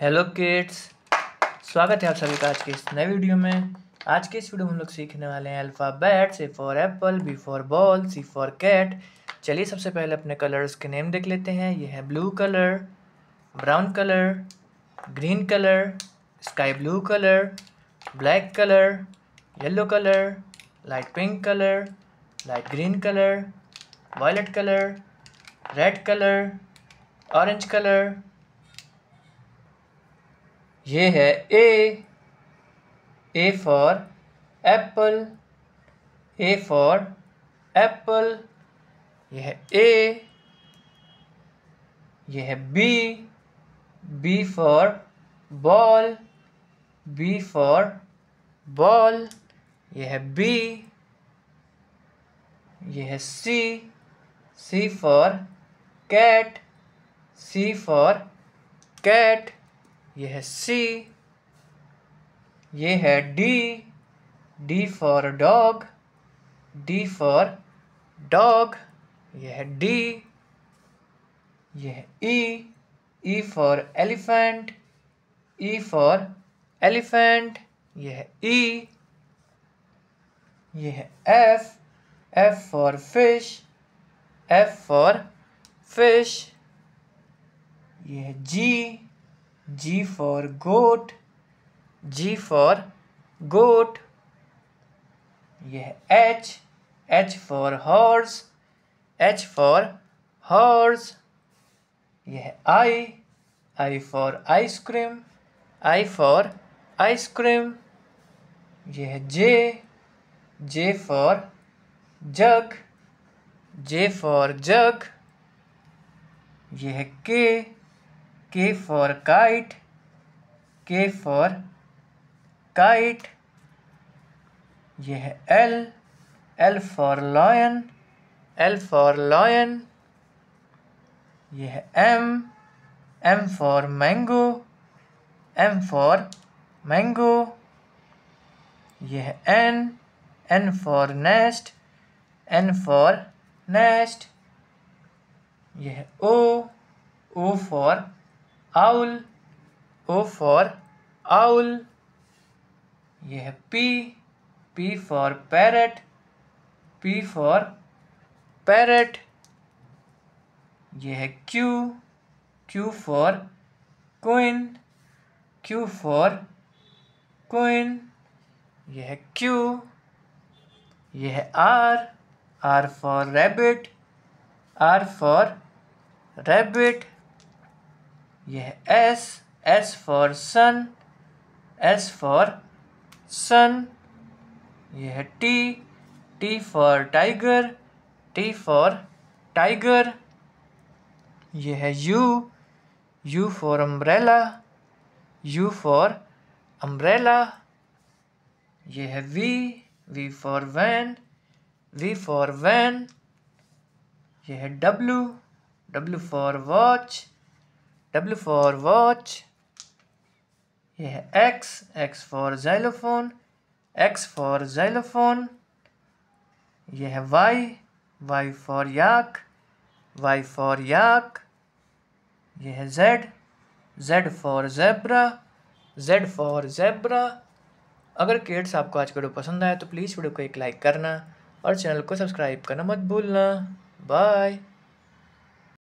Hello kids स्वागत है आप सभी का आज के इस नए वीडियो में आज के इस वीडियो में हम लोग सीखने वाले हैं अल्फ़ाबेट से for apple B for ball C for cat चलिए सबसे पहले अपने कलर्स के नेम देख लेते हैं ये है blue colour brown colour green colour sky blue colour black colour yellow colour light pink colour light green colour violet colour red colour orange colour ये है A A for apple A for apple यह है A ये है B B for ball B for ball यह है B यह है C C for cat C for cat ये है सी ये है D D for dog D for dog ये है डी ये है E E for elephant E for elephant ये है ई e, ये है F F for fish F for fish ये है जी G for goat G for goat यह H H for horse H for horse यह I I for ice cream I for ice cream यह J J for jug J for jug यह K K for kite, K for kite. ये है L, L for lion, L for lion. ये है M, M for mango, M for mango. ये है N, N for nest, N for nest. ये है O, O for owl O for owl ये है P P for parrot P for parrot ये है Q Q for queen Q for queen ये है क्यू ये है R R for rabbit R for rabbit ये है S S for sun S for sun ये है T T for tiger T for tiger ये है U U for umbrella U for umbrella ये है V V for van V for van ये है W W for watch W for watch ये है X X for xylophone, X for xylophone. ये है Y Y for yak, Y for yak. ये है Z Z for zebra Z for zebra. अगर kids आपको आज का वीडियो पसंद आया तो प्लीज़ वीडियो को एक लाइक करना और चैनल को सब्सक्राइब करना मत भूलना बाय